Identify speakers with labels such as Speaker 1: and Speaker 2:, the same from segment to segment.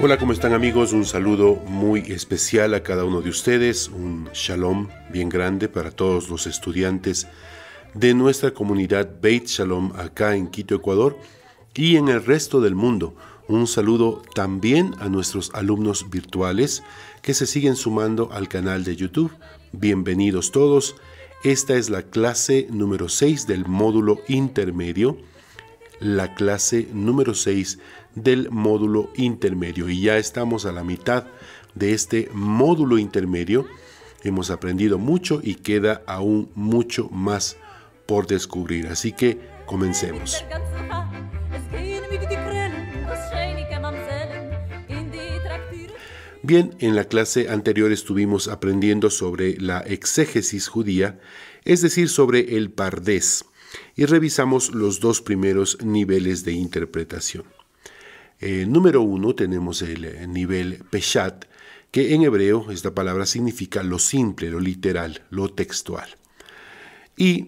Speaker 1: Hola, ¿cómo están amigos? Un saludo muy especial a cada uno de ustedes, un shalom bien grande para todos los estudiantes de nuestra comunidad Beit Shalom acá en Quito, Ecuador y en el resto del mundo. Un saludo también a nuestros alumnos virtuales que se siguen sumando al canal de YouTube. Bienvenidos todos. Esta es la clase número 6 del módulo intermedio, la clase número 6 del módulo intermedio. Y ya estamos a la mitad de este módulo intermedio. Hemos aprendido mucho y queda aún mucho más por descubrir. Así que comencemos. Bien, en la clase anterior estuvimos aprendiendo sobre la exégesis judía, es decir, sobre el pardés, y revisamos los dos primeros niveles de interpretación. Eh, número uno tenemos el eh, nivel Peshat, que en hebreo esta palabra significa lo simple, lo literal, lo textual. Y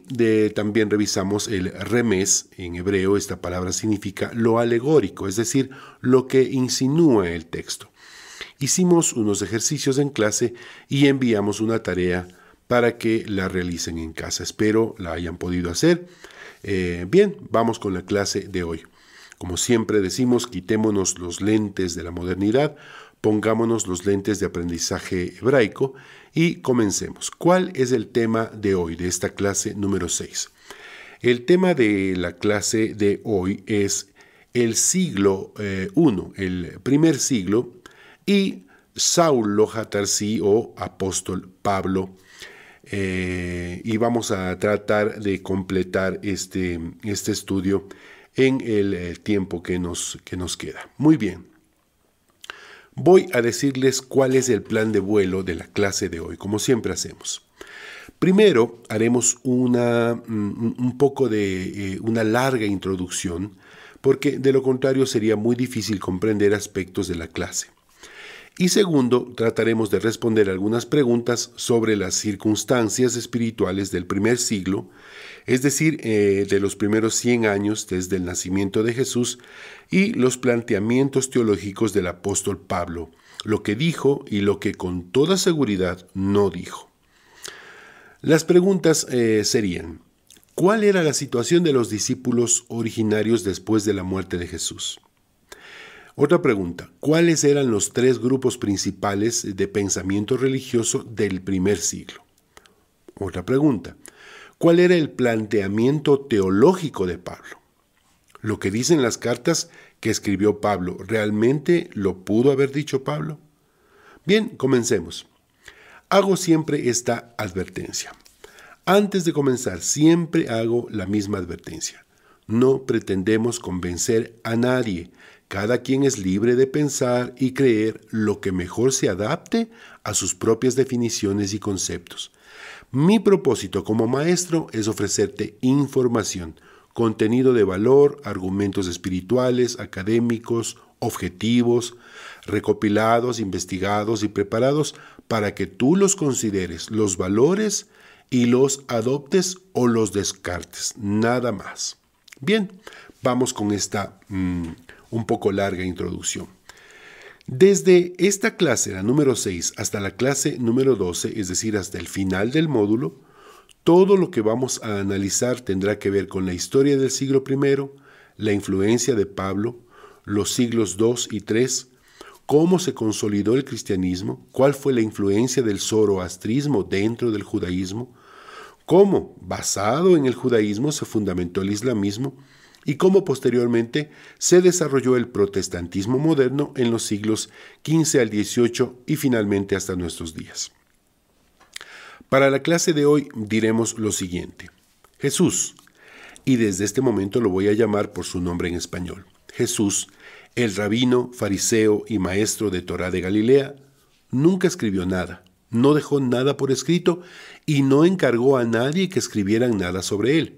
Speaker 1: también revisamos el remes, en hebreo esta palabra significa lo alegórico, es decir, lo que insinúa el texto. Hicimos unos ejercicios en clase y enviamos una tarea para que la realicen en casa. Espero la hayan podido hacer. Eh, bien, vamos con la clase de hoy. Como siempre decimos, quitémonos los lentes de la modernidad, pongámonos los lentes de aprendizaje hebraico y comencemos. ¿Cuál es el tema de hoy, de esta clase número 6? El tema de la clase de hoy es el siglo I, eh, el primer siglo, y Saulo Jatarsí o apóstol Pablo. Eh, y vamos a tratar de completar este, este estudio en el eh, tiempo que nos, que nos queda. Muy bien. Voy a decirles cuál es el plan de vuelo de la clase de hoy, como siempre hacemos. Primero haremos una, mm, mm, un poco de eh, una larga introducción, porque de lo contrario sería muy difícil comprender aspectos de la clase. Y segundo, trataremos de responder algunas preguntas sobre las circunstancias espirituales del primer siglo, es decir, eh, de los primeros 100 años desde el nacimiento de Jesús, y los planteamientos teológicos del apóstol Pablo, lo que dijo y lo que con toda seguridad no dijo. Las preguntas eh, serían, ¿cuál era la situación de los discípulos originarios después de la muerte de Jesús? Otra pregunta, ¿cuáles eran los tres grupos principales de pensamiento religioso del primer siglo? Otra pregunta, ¿cuál era el planteamiento teológico de Pablo? ¿Lo que dicen las cartas que escribió Pablo, realmente lo pudo haber dicho Pablo? Bien, comencemos. Hago siempre esta advertencia. Antes de comenzar, siempre hago la misma advertencia. No pretendemos convencer a nadie, cada quien es libre de pensar y creer lo que mejor se adapte a sus propias definiciones y conceptos. Mi propósito como maestro es ofrecerte información, contenido de valor, argumentos espirituales, académicos, objetivos, recopilados, investigados y preparados para que tú los consideres, los valores y los adoptes o los descartes, nada más. Bien, vamos con esta mm, un poco larga introducción. Desde esta clase, la número 6, hasta la clase número 12, es decir, hasta el final del módulo, todo lo que vamos a analizar tendrá que ver con la historia del siglo I, la influencia de Pablo, los siglos II y III, cómo se consolidó el cristianismo, cuál fue la influencia del zoroastrismo dentro del judaísmo, cómo, basado en el judaísmo, se fundamentó el islamismo y cómo posteriormente se desarrolló el protestantismo moderno en los siglos XV al XVIII y finalmente hasta nuestros días. Para la clase de hoy diremos lo siguiente. Jesús, y desde este momento lo voy a llamar por su nombre en español, Jesús, el rabino, fariseo y maestro de Torá de Galilea, nunca escribió nada, no dejó nada por escrito y no encargó a nadie que escribieran nada sobre él,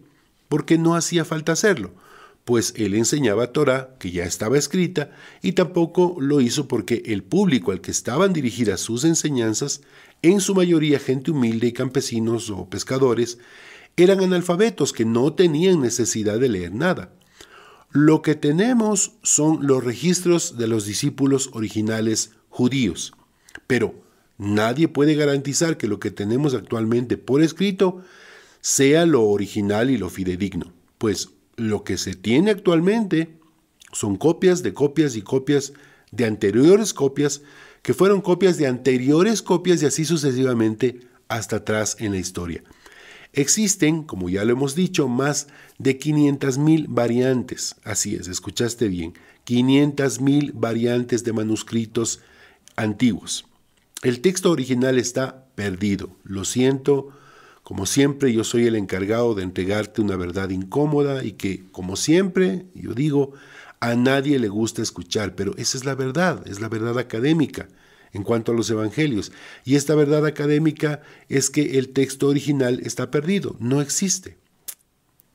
Speaker 1: porque no hacía falta hacerlo, pues él enseñaba Torah, que ya estaba escrita, y tampoco lo hizo porque el público al que estaban dirigidas sus enseñanzas, en su mayoría gente humilde y campesinos o pescadores, eran analfabetos que no tenían necesidad de leer nada. Lo que tenemos son los registros de los discípulos originales judíos, pero nadie puede garantizar que lo que tenemos actualmente por escrito sea lo original y lo fidedigno, pues lo que se tiene actualmente son copias de copias y copias de anteriores copias que fueron copias de anteriores copias y así sucesivamente hasta atrás en la historia. Existen, como ya lo hemos dicho, más de 500.000 variantes, así es, escuchaste bien, 500.000 variantes de manuscritos antiguos. El texto original está perdido, lo siento, como siempre, yo soy el encargado de entregarte una verdad incómoda y que, como siempre, yo digo, a nadie le gusta escuchar, pero esa es la verdad, es la verdad académica en cuanto a los evangelios. Y esta verdad académica es que el texto original está perdido, no existe.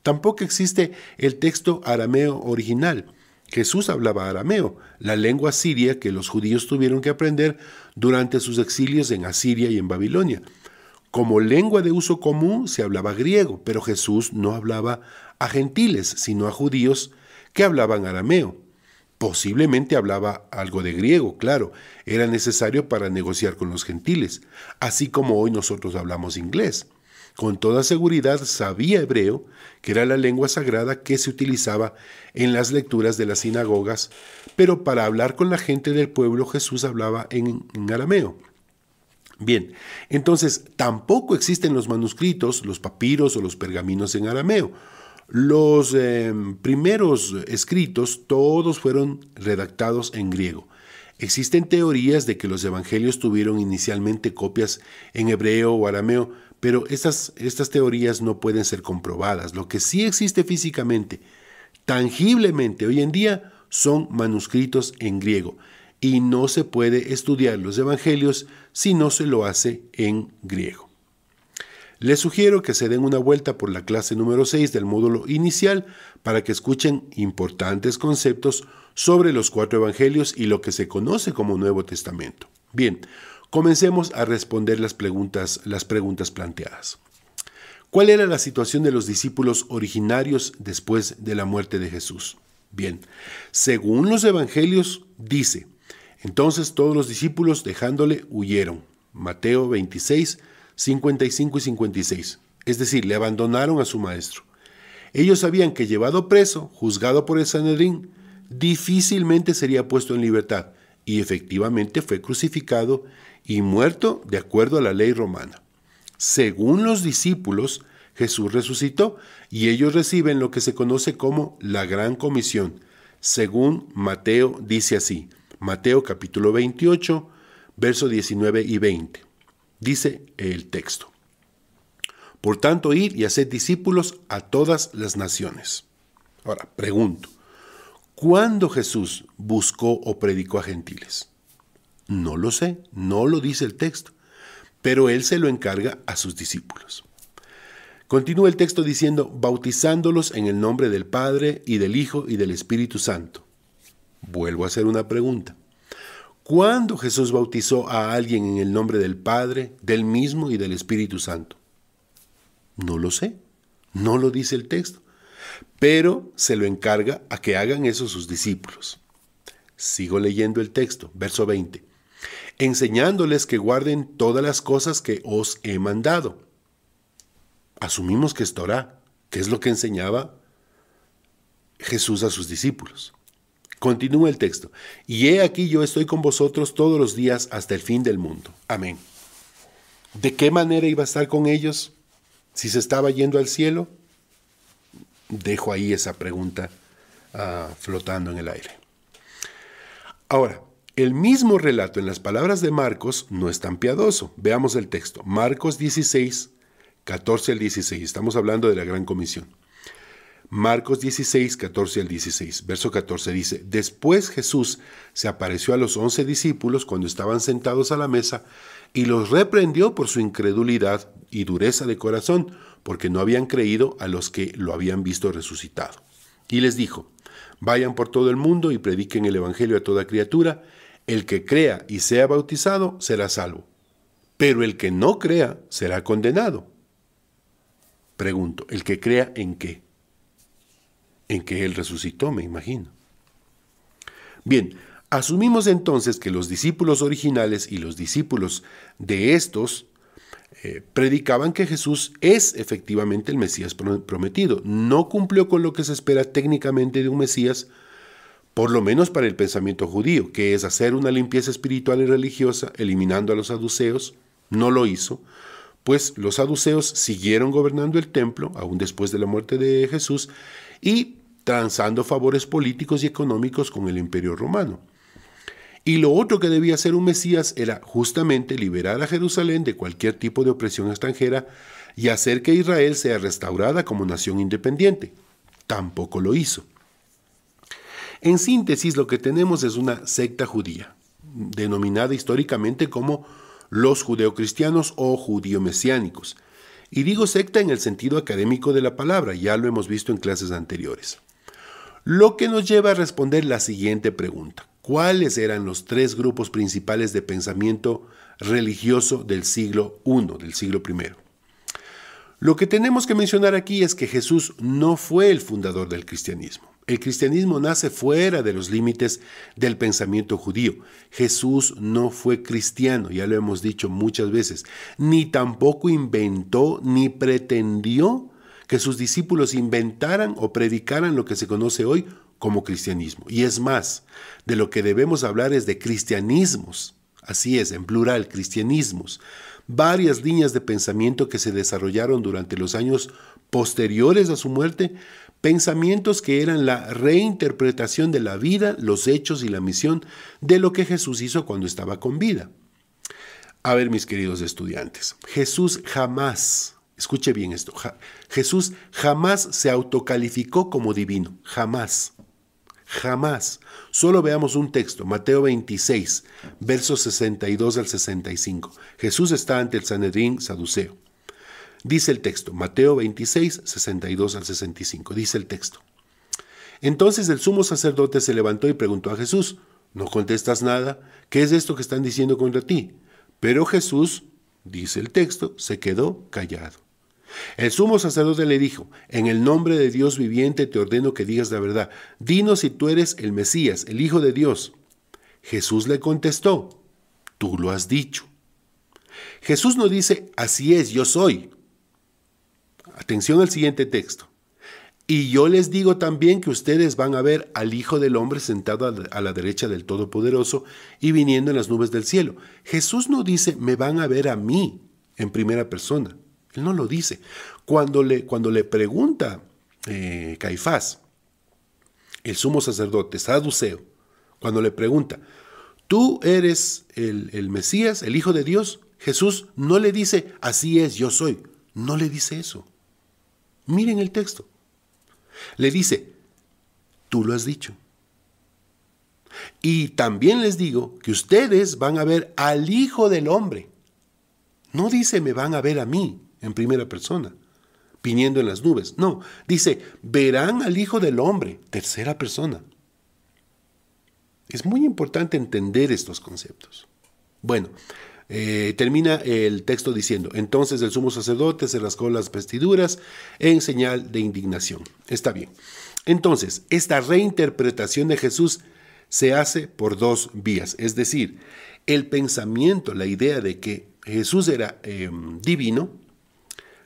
Speaker 1: Tampoco existe el texto arameo original. Jesús hablaba arameo, la lengua siria que los judíos tuvieron que aprender durante sus exilios en Asiria y en Babilonia. Como lengua de uso común se hablaba griego, pero Jesús no hablaba a gentiles, sino a judíos que hablaban arameo. Posiblemente hablaba algo de griego, claro, era necesario para negociar con los gentiles, así como hoy nosotros hablamos inglés. Con toda seguridad sabía hebreo, que era la lengua sagrada que se utilizaba en las lecturas de las sinagogas, pero para hablar con la gente del pueblo Jesús hablaba en, arameo. Bien, entonces tampoco existen los manuscritos, los papiros o los pergaminos en arameo. Los eh, primeros escritos todos fueron redactados en griego. Existen teorías de que los evangelios tuvieron inicialmente copias en hebreo o arameo, pero estas teorías no pueden ser comprobadas. Lo que sí existe físicamente, tangiblemente hoy en día, son manuscritos en griego y no se puede estudiar los evangelios si no se lo hace en griego. Les sugiero que se den una vuelta por la clase número 6 del módulo inicial para que escuchen importantes conceptos sobre los cuatro evangelios y lo que se conoce como Nuevo Testamento. Bien, comencemos a responder las preguntas, las preguntas planteadas. ¿Cuál era la situación de los discípulos originarios después de la muerte de Jesús? Bien, según los evangelios dice, entonces todos los discípulos dejándole huyeron. Mateo 26, 55 y 56. Es decir, le abandonaron a su maestro. Ellos sabían que llevado preso, juzgado por el Sanedrín, difícilmente sería puesto en libertad, y efectivamente fue crucificado y muerto de acuerdo a la ley romana. Según los discípulos, Jesús resucitó y ellos reciben lo que se conoce como la gran comisión. Según Mateo dice así, Mateo capítulo 28, verso 19 y 20. Dice el texto. Por tanto, id y haced discípulos a todas las naciones. Ahora, pregunto, ¿cuándo Jesús buscó o predicó a gentiles? No lo sé, no lo dice el texto, pero él se lo encarga a sus discípulos. Continúa el texto diciendo, bautizándolos en el nombre del Padre y del Hijo y del Espíritu Santo Vuelvo a hacer una pregunta. ¿Cuándo Jesús bautizó a alguien en el nombre del Padre, del mismo y del Espíritu Santo? No lo sé, no lo dice el texto, pero se lo encarga a que hagan eso sus discípulos. Sigo leyendo el texto, verso 20, enseñándoles que guarden todas las cosas que os he mandado. Asumimos que esto Torah, que es lo que enseñaba Jesús a sus discípulos. Continúa el texto. Y he aquí yo estoy con vosotros todos los días hasta el fin del mundo. Amén. ¿De qué manera iba a estar con ellos si se estaba yendo al cielo? Dejo ahí esa pregunta ah, flotando en el aire. Ahora, el mismo relato en las palabras de Marcos no es tan piadoso. Veamos el texto. Marcos 16, 14 al 16. Estamos hablando de la gran comisión. Marcos 16, 14 al 16. Verso 14 dice, Después Jesús se apareció a los once discípulos cuando estaban sentados a la mesa y los reprendió por su incredulidad y dureza de corazón, porque no habían creído a los que lo habían visto resucitado. Y les dijo, Vayan por todo el mundo y prediquen el Evangelio a toda criatura, el que crea y sea bautizado será salvo, pero el que no crea será condenado. Pregunto, ¿el que crea en qué? en que Él resucitó, me imagino. Bien, asumimos entonces que los discípulos originales y los discípulos de estos eh, predicaban que Jesús es efectivamente el Mesías prometido. No cumplió con lo que se espera técnicamente de un Mesías, por lo menos para el pensamiento judío, que es hacer una limpieza espiritual y religiosa, eliminando a los saduceos. No lo hizo, pues los saduceos siguieron gobernando el templo, aún después de la muerte de Jesús, y transando favores políticos y económicos con el imperio romano. Y lo otro que debía hacer un Mesías era justamente liberar a Jerusalén de cualquier tipo de opresión extranjera y hacer que Israel sea restaurada como nación independiente. Tampoco lo hizo. En síntesis, lo que tenemos es una secta judía, denominada históricamente como los judeocristianos o judiomesiánicos, mesiánicos y digo secta en el sentido académico de la palabra, ya lo hemos visto en clases anteriores. Lo que nos lleva a responder la siguiente pregunta. ¿Cuáles eran los tres grupos principales de pensamiento religioso del siglo I, del siglo I? Lo que tenemos que mencionar aquí es que Jesús no fue el fundador del cristianismo. El cristianismo nace fuera de los límites del pensamiento judío. Jesús no fue cristiano, ya lo hemos dicho muchas veces, ni tampoco inventó ni pretendió que sus discípulos inventaran o predicaran lo que se conoce hoy como cristianismo. Y es más, de lo que debemos hablar es de cristianismos, así es, en plural, cristianismos, varias líneas de pensamiento que se desarrollaron durante los años posteriores a su muerte pensamientos que eran la reinterpretación de la vida, los hechos y la misión de lo que Jesús hizo cuando estaba con vida. A ver, mis queridos estudiantes, Jesús jamás, escuche bien esto, Jesús jamás se autocalificó como divino, jamás, jamás. Solo veamos un texto, Mateo 26, versos 62 al 65. Jesús está ante el Sanedrín saduceo. Dice el texto, Mateo 26, 62 al 65, dice el texto. Entonces el sumo sacerdote se levantó y preguntó a Jesús, ¿no contestas nada? ¿Qué es esto que están diciendo contra ti? Pero Jesús, dice el texto, se quedó callado. El sumo sacerdote le dijo, en el nombre de Dios viviente te ordeno que digas la verdad, dinos si tú eres el Mesías, el Hijo de Dios. Jesús le contestó, tú lo has dicho. Jesús no dice, así es, yo soy, Atención al siguiente texto. Y yo les digo también que ustedes van a ver al Hijo del Hombre sentado a la derecha del Todopoderoso y viniendo en las nubes del cielo. Jesús no dice, me van a ver a mí en primera persona. Él no lo dice. Cuando le, cuando le pregunta eh, Caifás, el sumo sacerdote, saduceo, cuando le pregunta, ¿tú eres el Mesías, el Hijo de Dios? Jesús no le dice, así es, yo soy. No le dice eso. Miren el texto. Le dice, tú lo has dicho. Y también les digo que ustedes van a ver al Hijo del Hombre. No dice me van a ver a mí en primera persona, viniendo en las nubes. No, dice verán al Hijo del Hombre, tercera persona. Es muy importante entender estos conceptos. Bueno, eh, termina el texto diciendo, entonces el sumo sacerdote se rascó las vestiduras en señal de indignación. Está bien. Entonces, esta reinterpretación de Jesús se hace por dos vías, es decir, el pensamiento, la idea de que Jesús era em, divino,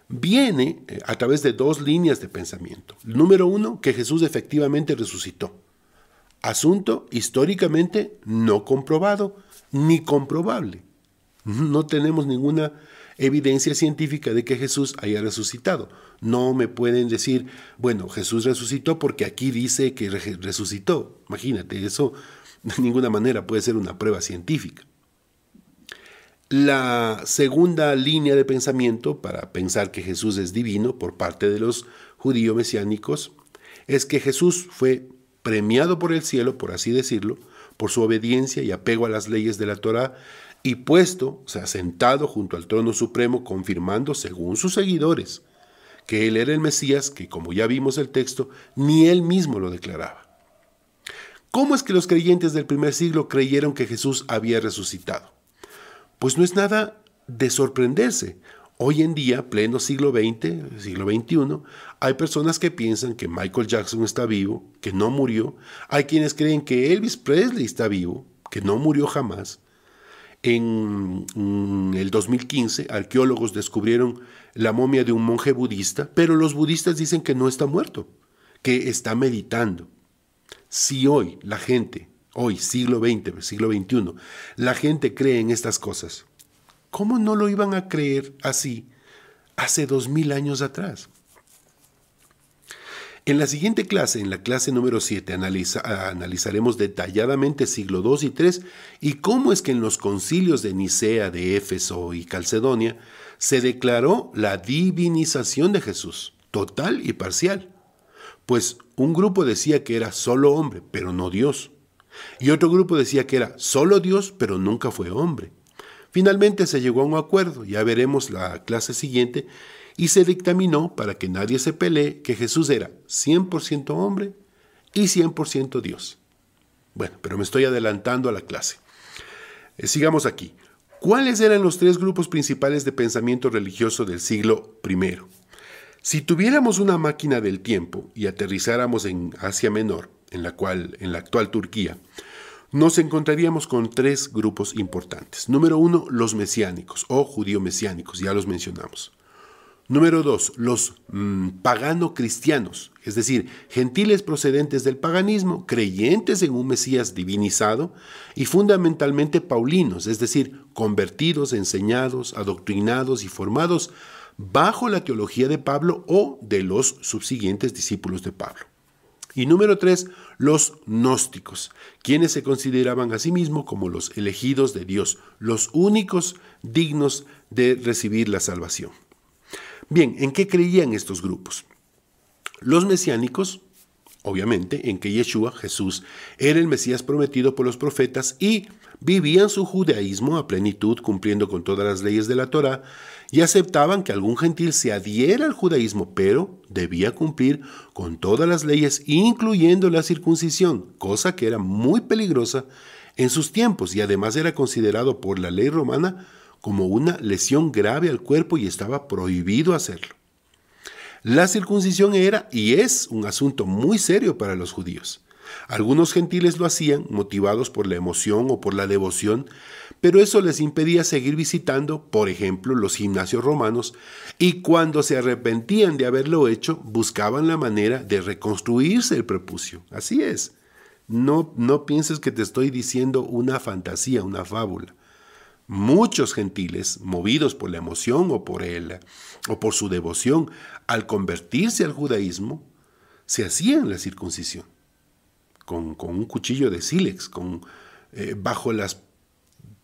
Speaker 1: viene eh, a través de dos líneas de pensamiento. Número uno, que Jesús efectivamente resucitó. Asunto históricamente no comprobado ni comprobable. No tenemos ninguna evidencia científica de que Jesús haya resucitado. No me pueden decir, bueno, Jesús resucitó porque aquí dice que resucitó. Imagínate, eso de ninguna manera puede ser una prueba científica. La segunda línea de pensamiento para pensar que Jesús es divino por parte de los judíos mesiánicos es que Jesús fue premiado por el cielo, por así decirlo, por su obediencia y apego a las leyes de la Torá y puesto, o sea, sentado junto al trono supremo, confirmando según sus seguidores que él era el Mesías, que como ya vimos el texto, ni él mismo lo declaraba. ¿Cómo es que los creyentes del primer siglo creyeron que Jesús había resucitado? Pues no es nada de sorprenderse. Hoy en día, pleno siglo XX, siglo XXI, hay personas que piensan que Michael Jackson está vivo, que no murió. Hay quienes creen que Elvis Presley está vivo, que no murió jamás. En mm, el 2015, arqueólogos descubrieron la momia de un monje budista, pero los budistas dicen que no está muerto, que está meditando. Si hoy la gente, hoy siglo XX, siglo XXI, la gente cree en estas cosas, ¿cómo no lo iban a creer así hace dos mil años atrás? En la siguiente clase, en la clase número 7, analizaremos detalladamente siglo II y 3 y cómo es que en los concilios de Nicea, de Éfeso y Calcedonia se declaró la divinización de Jesús, total y parcial. Pues un grupo decía que era solo hombre, pero no Dios. Y otro grupo decía que era solo Dios, pero nunca fue hombre. Finalmente se llegó a un acuerdo, ya veremos la clase siguiente, y se dictaminó para que nadie se pelee que Jesús era 100% hombre y 100% Dios. Bueno, pero me estoy adelantando a la clase. Eh, sigamos aquí. ¿Cuáles eran los tres grupos principales de pensamiento religioso del siglo I? Si tuviéramos una máquina del tiempo y aterrizáramos en Asia Menor, en la cual, en la actual Turquía, nos encontraríamos con tres grupos importantes. Número uno, los mesiánicos o judío mesiánicos, ya los mencionamos. Número dos, los mm, pagano-cristianos, es decir, gentiles procedentes del paganismo, creyentes en un Mesías divinizado y fundamentalmente paulinos, es decir, convertidos, enseñados, adoctrinados y formados bajo la teología de Pablo o de los subsiguientes discípulos de Pablo. Y número tres, los gnósticos, quienes se consideraban a sí mismos como los elegidos de Dios, los únicos dignos de recibir la salvación. Bien, ¿en qué creían estos grupos? Los mesiánicos, obviamente, en que Yeshua, Jesús, era el Mesías prometido por los profetas y vivían su judaísmo a plenitud cumpliendo con todas las leyes de la Torá y aceptaban que algún gentil se adhiera al judaísmo, pero debía cumplir con todas las leyes, incluyendo la circuncisión, cosa que era muy peligrosa en sus tiempos y además era considerado por la ley romana como una lesión grave al cuerpo y estaba prohibido hacerlo. La circuncisión era y es un asunto muy serio para los judíos. Algunos gentiles lo hacían motivados por la emoción o por la devoción, pero eso les impedía seguir visitando, por ejemplo, los gimnasios romanos, y cuando se arrepentían de haberlo hecho, buscaban la manera de reconstruirse el prepucio. Así es. No, no pienses que te estoy diciendo una fantasía, una fábula. Muchos gentiles, movidos por la emoción o por él o por su devoción, al convertirse al judaísmo, se hacían la circuncisión con, un cuchillo de sílex, con, eh, bajo las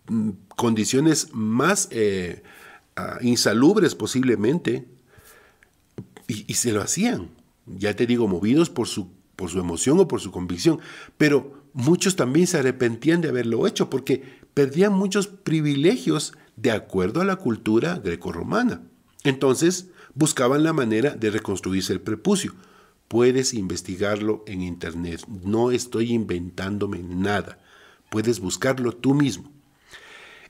Speaker 1: mm, condiciones más eh, ah, insalubres posiblemente, y, y, se lo hacían, ya te digo, movidos por su, por su emoción o por su convicción, pero muchos también se arrepentían de haberlo hecho porque perdían muchos privilegios de acuerdo a la cultura grecorromana. Entonces, buscaban la manera de reconstruirse el prepucio. Puedes investigarlo en internet, no estoy inventándome nada, puedes buscarlo tú mismo.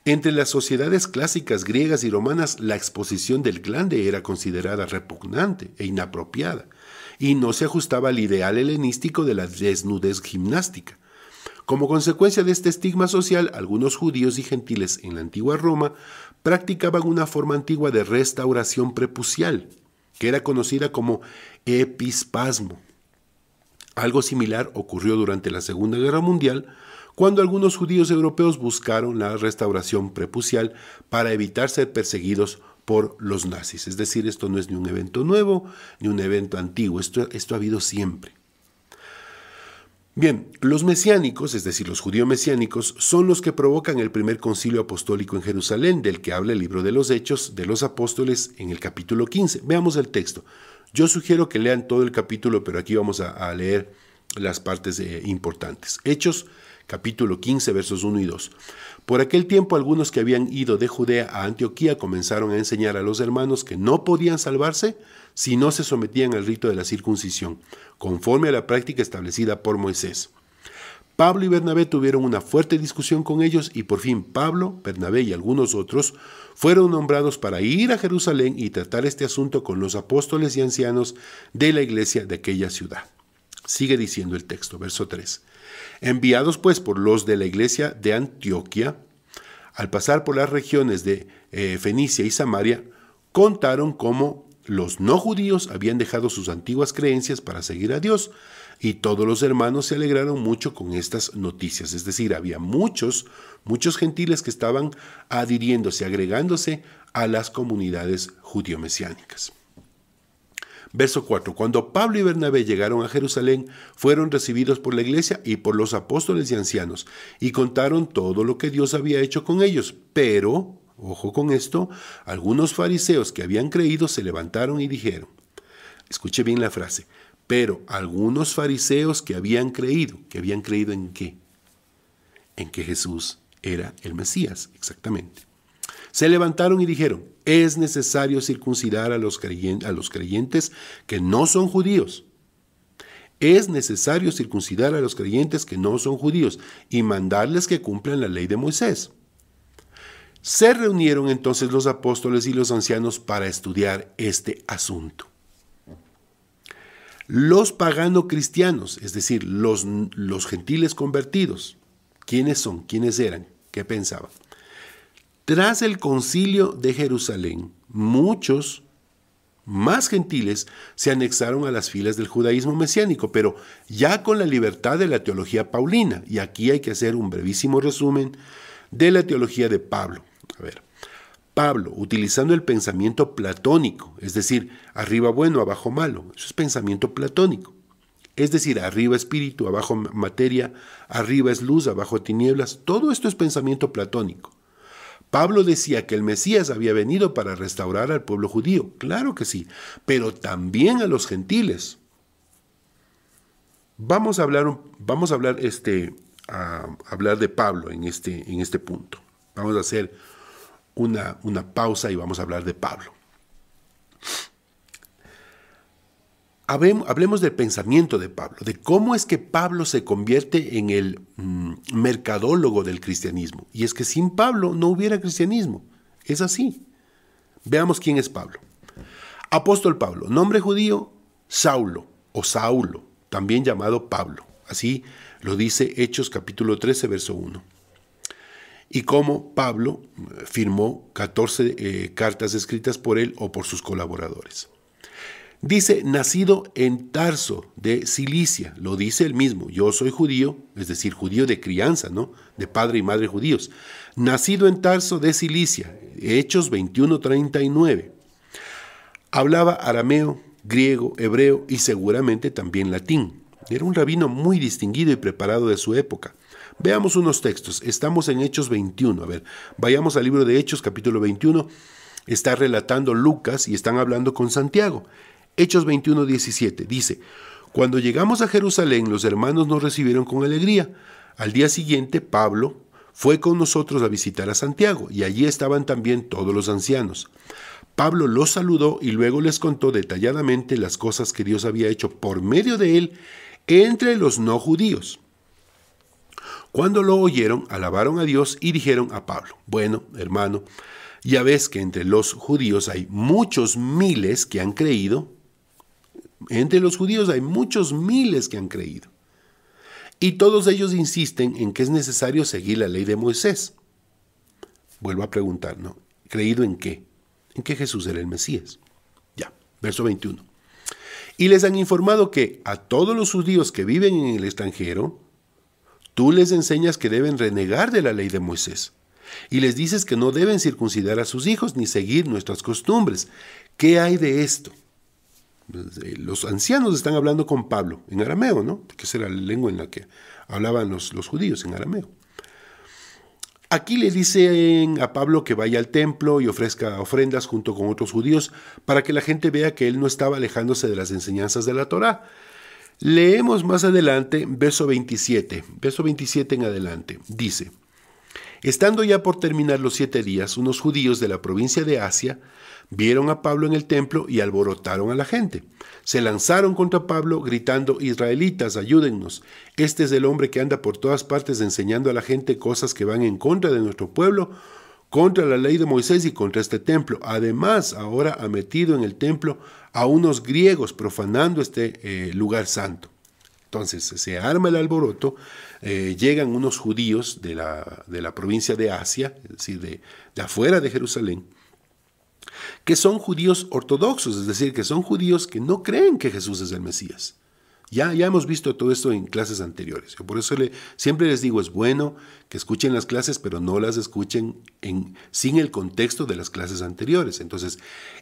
Speaker 1: Entre las sociedades clásicas griegas y romanas, la exposición del glande era considerada repugnante e inapropiada, y no se ajustaba al ideal helenístico de la desnudez gimnástica. Como consecuencia de este estigma social, algunos judíos y gentiles en la antigua Roma practicaban una forma antigua de restauración prepucial, que era conocida como epispasmo. Algo similar ocurrió durante la Segunda Guerra Mundial, cuando algunos judíos europeos buscaron la restauración prepucial para evitar ser perseguidos por los nazis. Es decir, esto no es ni un evento nuevo ni un evento antiguo, esto, ha habido siempre. Bien, los mesiánicos, es decir, los judíos mesiánicos, son los que provocan el primer concilio apostólico en Jerusalén, del que habla el libro de los Hechos de los Apóstoles en el capítulo 15. Veamos el texto. Yo sugiero que lean todo el capítulo, pero aquí vamos a, a leer las partes eh, importantes. Hechos capítulo 15 versos 1 y 2. Por aquel tiempo algunos que habían ido de Judea a Antioquía comenzaron a enseñar a los hermanos que no podían salvarse si no se sometían al rito de la circuncisión, conforme a la práctica establecida por Moisés. Pablo y Bernabé tuvieron una fuerte discusión con ellos y por fin Pablo, Bernabé y algunos otros fueron nombrados para ir a Jerusalén y tratar este asunto con los apóstoles y ancianos de la iglesia de aquella ciudad. Sigue diciendo el texto, verso 3. Enviados pues por los de la iglesia de Antioquia, al pasar por las regiones de eh, Fenicia y Samaria, contaron cómo los no judíos habían dejado sus antiguas creencias para seguir a Dios, y todos los hermanos se alegraron mucho con estas noticias. Es decir, había muchos, muchos gentiles que estaban adhiriéndose, agregándose a las comunidades judio-mesiánicas. Verso 4. Cuando Pablo y Bernabé llegaron a Jerusalén, fueron recibidos por la iglesia y por los apóstoles y ancianos, y contaron todo lo que Dios había hecho con ellos. Pero, ojo con esto, algunos fariseos que habían creído se levantaron y dijeron, escuche bien la frase, pero algunos fariseos que habían creído, que habían creído en qué? En que Jesús era el Mesías, exactamente se levantaron y dijeron, es necesario circuncidar a los, creyentes, que no son judíos. Es necesario circuncidar a los creyentes que no son judíos y mandarles que cumplan la ley de Moisés. Se reunieron entonces los apóstoles y los ancianos para estudiar este asunto. Los pagano cristianos, es decir, los, los gentiles convertidos, ¿quiénes son? ¿Quiénes eran? ¿Qué pensaban? Tras el concilio de Jerusalén, muchos más gentiles se anexaron a las filas del judaísmo mesiánico, pero ya con la libertad de la teología paulina. Y aquí hay que hacer un brevísimo resumen de la teología de Pablo. A ver, Pablo, utilizando el pensamiento platónico, es decir, arriba bueno, abajo malo, eso es pensamiento platónico. Es decir, arriba espíritu, abajo materia, arriba es luz, abajo tinieblas, todo esto es pensamiento platónico. Pablo decía que el Mesías había venido para restaurar al pueblo judío, claro que sí, pero también a los gentiles. Vamos a hablar, vamos a hablar, este, a hablar de Pablo en este, en este punto. Vamos a hacer una, una pausa y vamos a hablar de Pablo. Hablemos del pensamiento de Pablo, de cómo es que Pablo se convierte en el mm, mercadólogo del cristianismo. Y es que sin Pablo no hubiera cristianismo. Es así. Veamos quién es Pablo. Apóstol Pablo, nombre judío, Saulo o Saulo, también llamado Pablo. Así lo dice Hechos capítulo 13, verso 1. Y cómo Pablo eh, firmó 14 eh, cartas escritas por él o por sus colaboradores. Dice, nacido en Tarso de Cilicia, lo dice él mismo, yo soy judío, es decir, judío de crianza, ¿no? De padre y madre judíos. Nacido en Tarso de Cilicia, Hechos 39 Hablaba arameo, griego, hebreo y seguramente también latín. Era un rabino muy distinguido y preparado de su época. Veamos unos textos. Estamos en Hechos 21. A ver, vayamos al libro de Hechos capítulo 21. Está relatando Lucas y están hablando con Santiago. Hechos 21, 17 dice, Cuando llegamos a Jerusalén los hermanos nos recibieron con alegría. Al día siguiente Pablo fue con nosotros a visitar a Santiago y allí estaban también todos los ancianos. Pablo los saludó y luego les contó detalladamente las cosas que Dios había hecho por medio de él entre los no judíos. Cuando lo oyeron, alabaron a Dios y dijeron a Pablo, bueno, hermano, ya ves que entre los judíos hay muchos miles que han creído entre los judíos hay muchos miles que han creído. Y todos ellos insisten en que es necesario seguir la ley de Moisés. Vuelvo a preguntar, ¿no? ¿Creído en qué? En que Jesús era el Mesías. Ya, verso 21. Y les han informado que a todos los judíos que viven en el extranjero, tú les enseñas que deben renegar de la ley de Moisés. Y les dices que no deben circuncidar a sus hijos ni seguir nuestras costumbres. ¿Qué hay de esto? Eh, los ancianos están hablando con Pablo en arameo, ¿no? Que esa era la lengua en la que hablaban los, judíos, en arameo. Aquí le dicen a Pablo que vaya al templo y ofrezca ofrendas junto con otros judíos para que la gente vea que él no estaba alejándose de las enseñanzas de la Torá. Leemos más adelante verso 27, verso 27 en adelante. Dice, Estando ya por terminar los siete días, unos judíos de la provincia de Asia Vieron a Pablo en el templo y alborotaron a la gente. Se lanzaron contra Pablo gritando, Israelitas, ayúdennos. Este es el hombre que anda por todas partes enseñando a la gente cosas que van en contra de nuestro pueblo, contra la ley de Moisés y contra este templo. Además, ahora ha metido en el templo a unos griegos profanando este eh, lugar santo. Entonces se arma el alboroto, eh, llegan unos judíos de la, provincia de Asia, es decir, de, de afuera de Jerusalén, que son judíos ortodoxos, es decir, que son judíos que no creen que Jesús es el Mesías. Ya, ya hemos visto todo esto en clases anteriores. por eso le, siempre les digo, es bueno que escuchen las clases, pero no las escuchen en, sin el contexto de las clases anteriores. Entonces,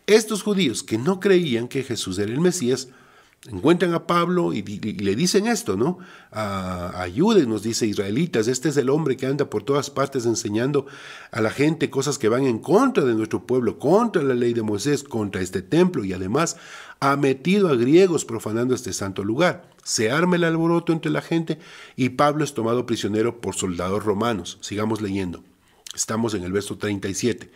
Speaker 1: estos judíos que no creían que Jesús era el Mesías, Encuentran a Pablo y, le dicen esto, ¿no? Ah, ayúdenos, dice Israelitas, este es el hombre que anda por todas partes enseñando a la gente cosas que van en contra de nuestro pueblo, contra la ley de Moisés, contra este templo y además ha metido a griegos profanando este santo lugar. Se arma el alboroto entre la gente y Pablo es tomado prisionero por soldados romanos. Sigamos leyendo. Estamos en el verso 37.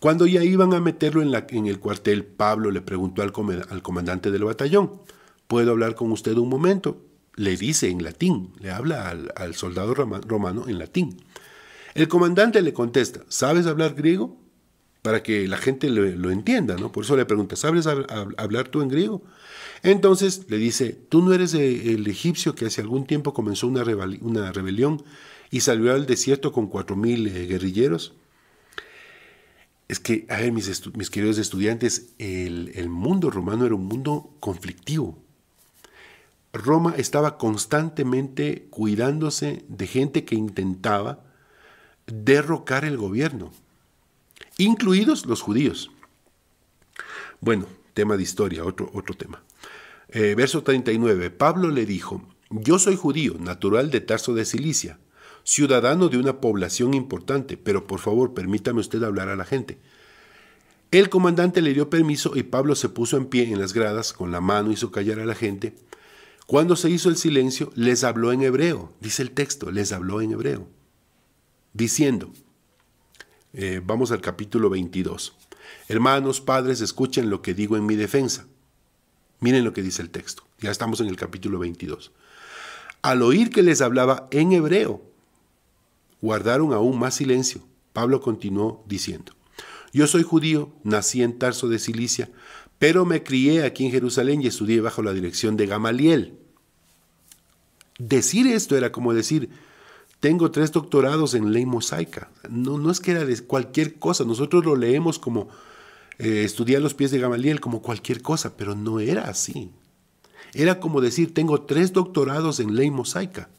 Speaker 1: Cuando ya iban a meterlo en, el cuartel, Pablo le preguntó al comandante del batallón, ¿Puedo hablar con usted un momento? Le dice en latín, le habla al, soldado romano en latín. El comandante le contesta, ¿sabes hablar griego? Para que la gente lo, entienda, ¿no? Por eso le pregunta, ¿sabes hablar tú en griego? Entonces le dice, tú no eres el egipcio que hace algún tiempo comenzó una, rebelión y salió al desierto con cuatro mil eh, guerrilleros. Es que, a ver, mis, queridos estudiantes, el mundo romano era un mundo conflictivo, Roma estaba constantemente cuidándose de gente que intentaba derrocar el gobierno, incluidos los judíos. Bueno, tema de historia, otro, otro tema. Eh, verso 39, Pablo le dijo, yo soy judío, natural de Tarso de Cilicia, ciudadano de una población importante, pero por favor permítame usted hablar a la gente. El comandante le dio permiso y Pablo se puso en pie en las gradas con la mano hizo callar a la gente cuando se hizo el silencio, les habló en hebreo, dice el texto, les habló en hebreo, diciendo, eh, vamos al capítulo 22, hermanos, padres, escuchen lo que digo en mi defensa. Miren lo que dice el texto, ya estamos en el capítulo 22. Al oír que les hablaba en hebreo, guardaron aún más silencio. Pablo continuó diciendo, yo soy judío, nací en Tarso de Cilicia, pero me crié aquí en Jerusalén y estudié bajo la dirección de Gamaliel, Decir esto era como decir, tengo tres doctorados en ley mosaica. No, no es que era de cualquier cosa, nosotros lo leemos como eh, estudiar los pies de Gamaliel, como cualquier cosa, pero no era así. Era como decir, tengo tres doctorados en ley mosaica.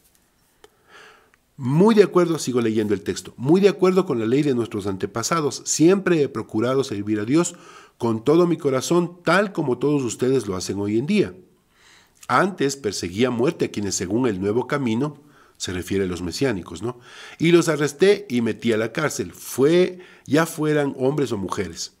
Speaker 1: Muy de acuerdo, sigo leyendo el texto, muy de acuerdo con la ley de nuestros antepasados, siempre he procurado servir a Dios con todo mi corazón, tal como todos ustedes lo hacen hoy en día. Antes perseguía muerte a quienes según el nuevo camino, se refiere a los mesiánicos, ¿no? Y los arresté y metí a la cárcel, fue ya fueran hombres o mujeres.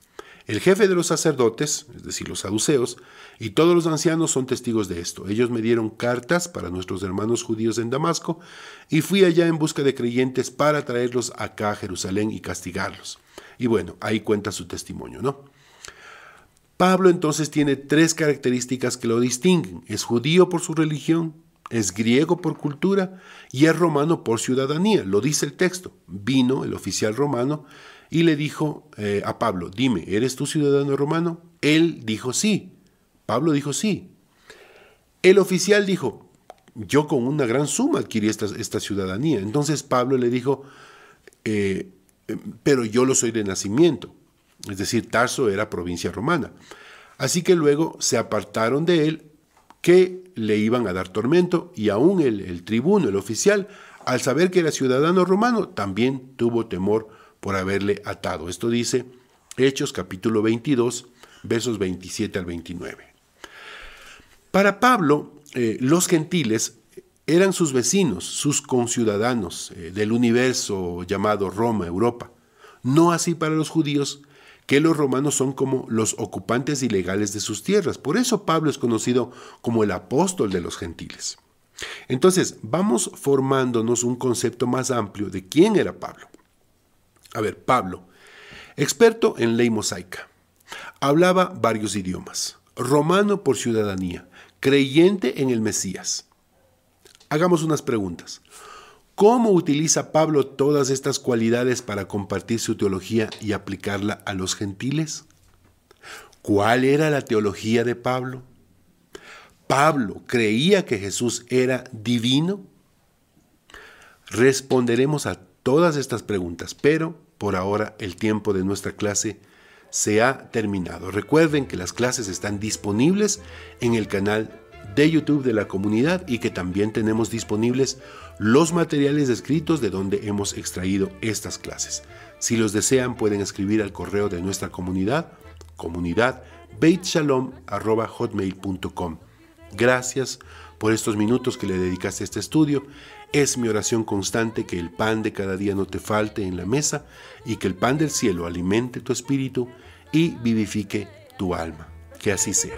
Speaker 1: El jefe de los sacerdotes, es decir, los saduceos, y todos los ancianos son testigos de esto. Ellos me dieron cartas para nuestros hermanos judíos en Damasco y fui allá en busca de creyentes para traerlos acá a Jerusalén y castigarlos. Y bueno, ahí cuenta su testimonio, ¿no? Pablo entonces tiene tres características que lo distinguen. Es judío por su religión, es griego por cultura y es romano por ciudadanía. Lo dice el texto. Vino el oficial romano y le dijo eh, a Pablo, dime, ¿eres tú ciudadano romano? Él dijo sí. Pablo dijo sí. El oficial dijo, yo con una gran suma adquirí esta, ciudadanía. Entonces Pablo le dijo, eh, em, pero yo lo soy de nacimiento es decir, Tarso era provincia romana. Así que luego se apartaron de él que le iban a dar tormento y aún el, tribuno, el oficial, al saber que era ciudadano romano, también tuvo temor por haberle atado. Esto dice Hechos capítulo 22, versos 27 al 29. Para Pablo, eh, los gentiles eran sus vecinos, sus conciudadanos eh, del universo llamado Roma, Europa. No así para los judíos, que los romanos son como los ocupantes ilegales de sus tierras. Por eso Pablo es conocido como el apóstol de los gentiles. Entonces, vamos formándonos un concepto más amplio de quién era Pablo. A ver, Pablo, experto en ley mosaica, hablaba varios idiomas, romano por ciudadanía, creyente en el Mesías. Hagamos unas preguntas. ¿Cómo utiliza Pablo todas estas cualidades para compartir su teología y aplicarla a los gentiles? ¿Cuál era la teología de Pablo? ¿Pablo creía que Jesús era divino? Responderemos a todas estas preguntas, pero por ahora el tiempo de nuestra clase se ha terminado. Recuerden que las clases están disponibles en el canal de YouTube de la comunidad y que también tenemos disponibles los materiales escritos de donde hemos extraído estas clases. Si los desean pueden escribir al correo de nuestra comunidad, comunidad hotmail.com. Gracias por estos minutos que le dedicaste a este estudio. Es mi oración constante que el pan de cada día no te falte en la mesa y que el pan del cielo alimente tu espíritu y vivifique tu alma. Que así sea.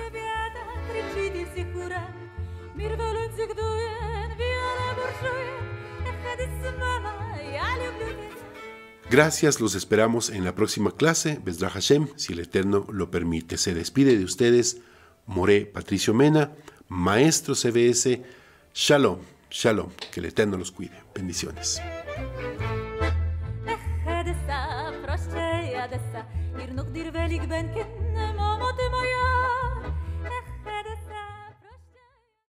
Speaker 1: Gracias, los esperamos en la próxima clase. Besdra Hashem, si el Eterno lo permite. Se despide de ustedes Moré Patricio Mena, maestro CBS. Shalom, shalom. Que el Eterno los cuide. Bendiciones.